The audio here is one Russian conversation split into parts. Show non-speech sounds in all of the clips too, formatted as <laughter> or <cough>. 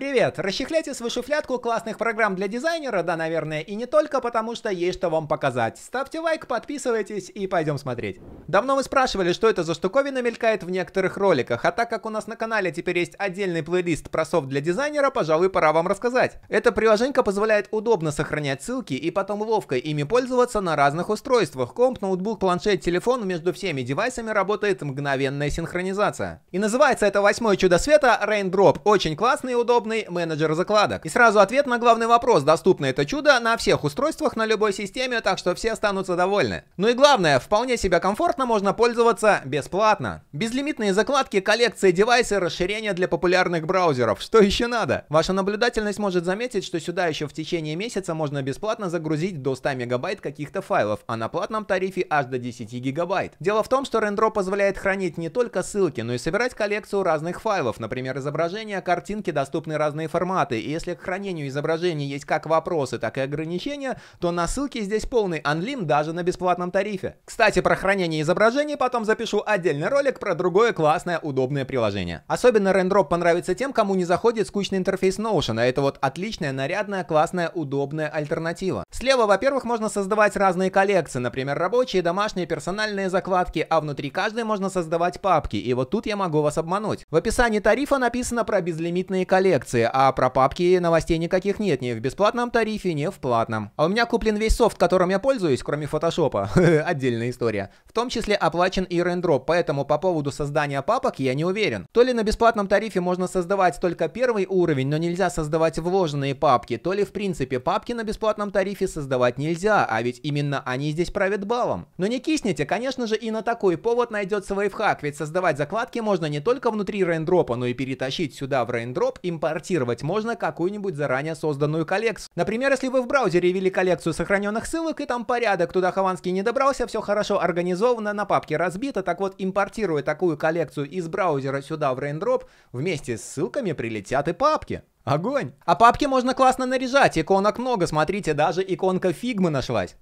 Привет! Расчехляйте свою шуфлядку классных программ для дизайнера, да, наверное, и не только, потому что есть что вам показать. Ставьте лайк, подписывайтесь и пойдем смотреть. Давно вы спрашивали, что это за штуковина мелькает в некоторых роликах, а так как у нас на канале теперь есть отдельный плейлист про софт для дизайнера, пожалуй, пора вам рассказать. Эта приложенька позволяет удобно сохранять ссылки и потом ловко ими пользоваться на разных устройствах. Комп, ноутбук, планшет, телефон, между всеми девайсами работает мгновенная синхронизация. И называется это восьмое чудо света Raindrop. Очень классный и удобный доступный менеджер закладок. И сразу ответ на главный вопрос, доступно это чудо на всех устройствах на любой системе, так что все останутся довольны. Ну и главное, вполне себя комфортно можно пользоваться бесплатно. Безлимитные закладки, коллекции, девайсы, расширения для популярных браузеров. Что еще надо? Ваша наблюдательность может заметить, что сюда еще в течение месяца можно бесплатно загрузить до 100 мегабайт каких-то файлов, а на платном тарифе аж до 10 гигабайт. Дело в том, что Рендро позволяет хранить не только ссылки, но и собирать коллекцию разных файлов, например, изображения, картинки, доступные разные форматы, и если к хранению изображений есть как вопросы, так и ограничения, то на ссылке здесь полный анлим даже на бесплатном тарифе. Кстати, про хранение изображений потом запишу отдельный ролик про другое классное удобное приложение. Особенно RenDrop понравится тем, кому не заходит скучный интерфейс Notion, а это вот отличная, нарядная, классная, удобная альтернатива. Слева, во-первых, можно создавать разные коллекции, например, рабочие, домашние, персональные закладки, а внутри каждой можно создавать папки, и вот тут я могу вас обмануть. В описании тарифа написано про безлимитные коллекции, коллекции, а про папки новостей никаких нет, ни в бесплатном тарифе, ни в платном. А у меня куплен весь софт, которым я пользуюсь, кроме фотошопа, <laughs> отдельная история. В том числе оплачен и рендроп, поэтому по поводу создания папок я не уверен. То ли на бесплатном тарифе можно создавать только первый уровень, но нельзя создавать вложенные папки, то ли в принципе папки на бесплатном тарифе создавать нельзя, а ведь именно они здесь правят балом. Но не кисните, конечно же и на такой повод найдется лайфхак, ведь создавать закладки можно не только внутри Рендропа, но и перетащить сюда в Рендроп импо импортировать можно какую-нибудь заранее созданную коллекцию. Например, если вы в браузере ввели коллекцию сохраненных ссылок и там порядок, туда Хованский не добрался, все хорошо организовано, на папке разбито, так вот импортируя такую коллекцию из браузера сюда в Raindrop, вместе с ссылками прилетят и папки. Огонь! А папки можно классно наряжать, иконок много, смотрите, даже иконка фигмы нашлась.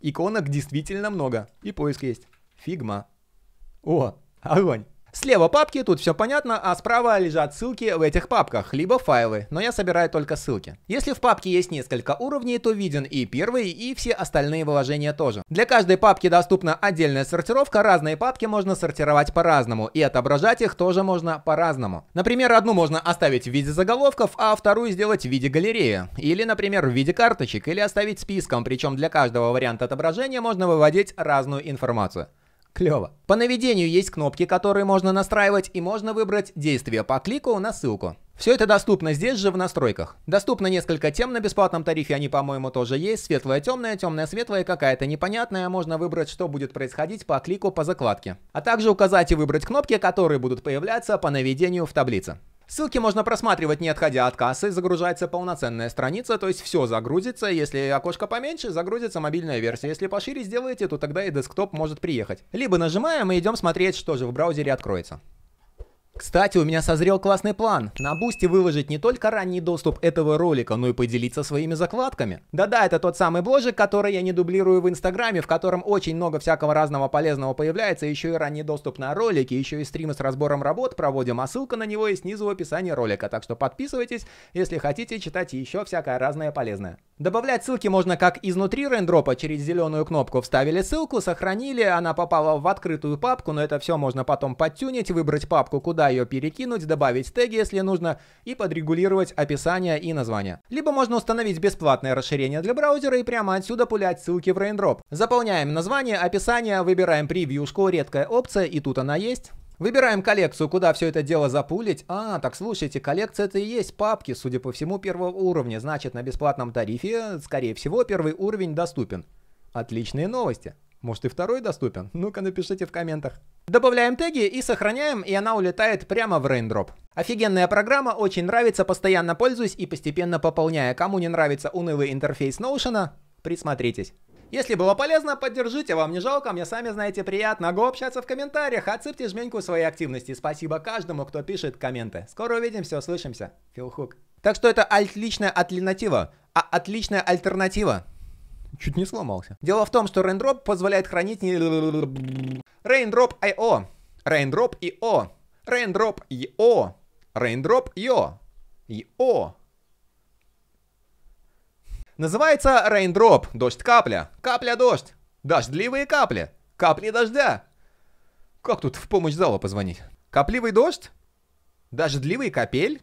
Иконок действительно много. И поиск есть. Фигма. О, огонь! Слева папки, тут все понятно, а справа лежат ссылки в этих папках, либо файлы, но я собираю только ссылки. Если в папке есть несколько уровней, то виден и первый, и все остальные выложения тоже. Для каждой папки доступна отдельная сортировка, разные папки можно сортировать по-разному, и отображать их тоже можно по-разному. Например, одну можно оставить в виде заголовков, а вторую сделать в виде галереи. Или, например, в виде карточек, или оставить списком, причем для каждого варианта отображения можно выводить разную информацию. Клево. По наведению есть кнопки, которые можно настраивать, и можно выбрать действие по клику на ссылку. Все это доступно здесь же в настройках. Доступно несколько тем на бесплатном тарифе, они, по-моему, тоже есть. Светлая, темная, темная, светлая, какая-то непонятная. Можно выбрать, что будет происходить по клику по закладке. А также указать и выбрать кнопки, которые будут появляться по наведению в таблице. Ссылки можно просматривать, не отходя от кассы, загружается полноценная страница, то есть все загрузится, если окошко поменьше, загрузится мобильная версия, если пошире сделаете, то тогда и десктоп может приехать. Либо нажимаем и идем смотреть, что же в браузере откроется. Кстати, у меня созрел классный план. На бусте выложить не только ранний доступ этого ролика, но и поделиться своими закладками. Да-да, это тот самый бложик, который я не дублирую в инстаграме, в котором очень много всякого разного полезного появляется, еще и ранний доступ на ролики, еще и стримы с разбором работ проводим, а ссылка на него есть снизу в описании ролика, так что подписывайтесь, если хотите читать еще всякое разное полезное. Добавлять ссылки можно как изнутри рендропа, через зеленую кнопку вставили ссылку, сохранили, она попала в открытую папку, но это все можно потом подтюнить, выбрать папку, куда ее перекинуть, добавить теги, если нужно, и подрегулировать описание и название. Либо можно установить бесплатное расширение для браузера и прямо отсюда пулять ссылки в рейндроп. Заполняем название, описание, выбираем превьюшку, редкая опция, и тут она есть. Выбираем коллекцию, куда все это дело запулить. А, так слушайте, коллекция это и есть папки, судя по всему, первого уровня. Значит, на бесплатном тарифе, скорее всего, первый уровень доступен. Отличные новости. Может и второй доступен? Ну-ка напишите в комментах. Добавляем теги и сохраняем, и она улетает прямо в Raindrop. Офигенная программа, очень нравится, постоянно пользуюсь и постепенно пополняя. Кому не нравится унылый интерфейс Notion, присмотритесь. Если было полезно, поддержите, вам не жалко, мне сами знаете приятно. Го общаться в комментариях, отсыпьте жменьку своей активности. Спасибо каждому, кто пишет комменты. Скоро увидимся, услышимся. Филхук. Так что это отличная альтернатива. А отличная альтернатива. Чуть не сломался. Дело в том, что Raindrop позволяет хранить не... Raindrop IO. Raindrop IO. Raindrop IO. Raindrop IO. IO. Называется Raindrop, дождь-капля, капля-дождь, дождливые капли, капли дождя. Как тут в помощь зала позвонить? Капливый дождь? Дождливый капель?